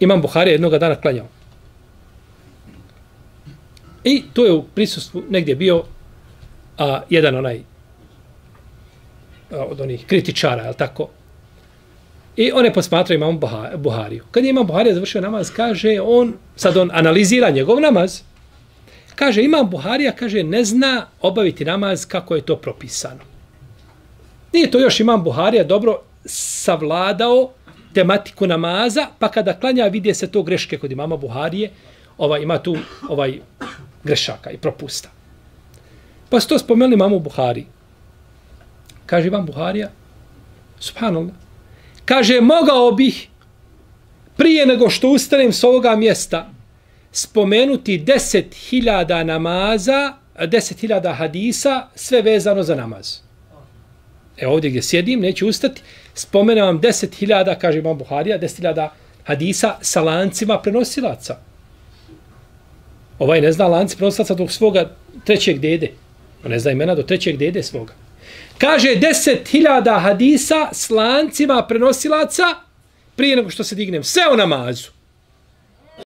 Imam Buhari jednog dana klanjao. I to je u prisustvu negdje bio a, jedan onaj a, od onih kritičara, je tako? I on je posmatrao imam Buhariju. Kad je imam Buharija završio namaz, kaže on, sad on analizira njegov namaz, kaže imam Buharija, kaže ne zna obaviti namaz kako je to propisano. Nije to još imam Buharija dobro savladao tematiku namaza, pa kada klanja vidi se to greške kod imama Buharije, ovaj, ima tu ovaj grešaka i propusta. Pa su to spomenuli imamu Buhari. Kaže vam Buharija, subhanallah, kaže mogao bih prije nego što ustanem s ovoga mjesta spomenuti deset hiljada namaza, deset hiljada hadisa, sve vezano za namazu. E ovdje gdje sjedim, neću ustati, spomenem vam deset hiljada, kaže imam Buharija, deset hiljada hadisa sa lancima prenosilaca. Ovaj ne zna lanci prenosilaca do svoga trećeg dede. On ne zna imena do trećeg dede svoga. Kaže deset hiljada hadisa s lancima prenosilaca prije nego što se dignem. Sve o namazu.